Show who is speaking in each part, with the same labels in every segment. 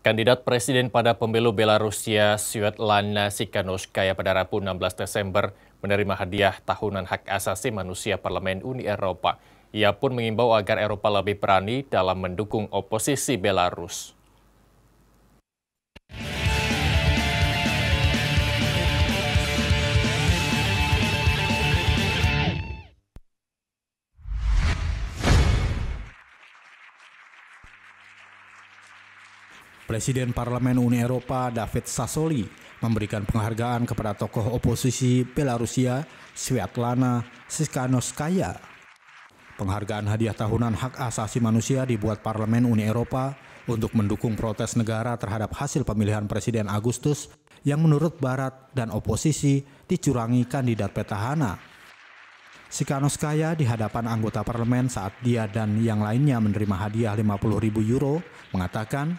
Speaker 1: Kandidat presiden pada pemilu Belarusia Sviatlana Sikhanouskaya pada Rabu 16 Desember menerima hadiah tahunan hak asasi manusia Parlemen Uni Eropa. Ia pun mengimbau agar Eropa lebih berani dalam mendukung oposisi Belarus.
Speaker 2: Presiden Parlemen Uni Eropa David Sassoli memberikan penghargaan kepada tokoh oposisi Belarusia Svetlana Tsikhanouskaya. Penghargaan hadiah tahunan hak asasi manusia dibuat Parlemen Uni Eropa untuk mendukung protes negara terhadap hasil pemilihan Presiden Agustus yang menurut Barat dan oposisi dicurangi kandidat petahana. Sikanoskaya di hadapan anggota parlemen saat dia dan yang lainnya menerima hadiah 50.000 euro mengatakan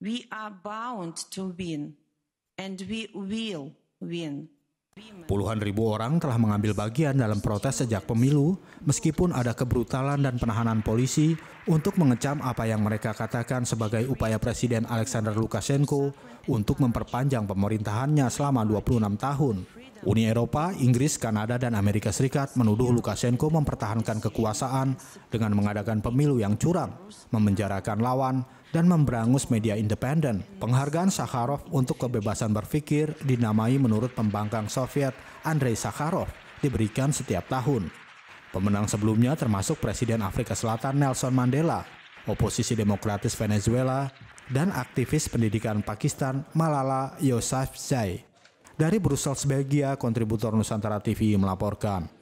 Speaker 3: We are bound to win and we will win.
Speaker 2: Puluhan ribu orang telah mengambil bagian dalam protes sejak pemilu, meskipun ada kebrutalan dan penahanan polisi untuk mengecam apa yang mereka katakan sebagai upaya Presiden Alexander Lukashenko untuk memperpanjang pemerintahannya selama 26 tahun. Uni Eropa, Inggris, Kanada, dan Amerika Serikat menuduh Lukashenko mempertahankan kekuasaan dengan mengadakan pemilu yang curang, memenjarakan lawan, dan memberangus media independen. Penghargaan Sakharov untuk kebebasan berpikir dinamai menurut pembangkang Soviet Andrei Sakharov diberikan setiap tahun. Pemenang sebelumnya termasuk Presiden Afrika Selatan Nelson Mandela, oposisi demokratis Venezuela, dan aktivis pendidikan Pakistan Malala Yousafzai. Dari Brussels, Belgia, kontributor Nusantara TV melaporkan.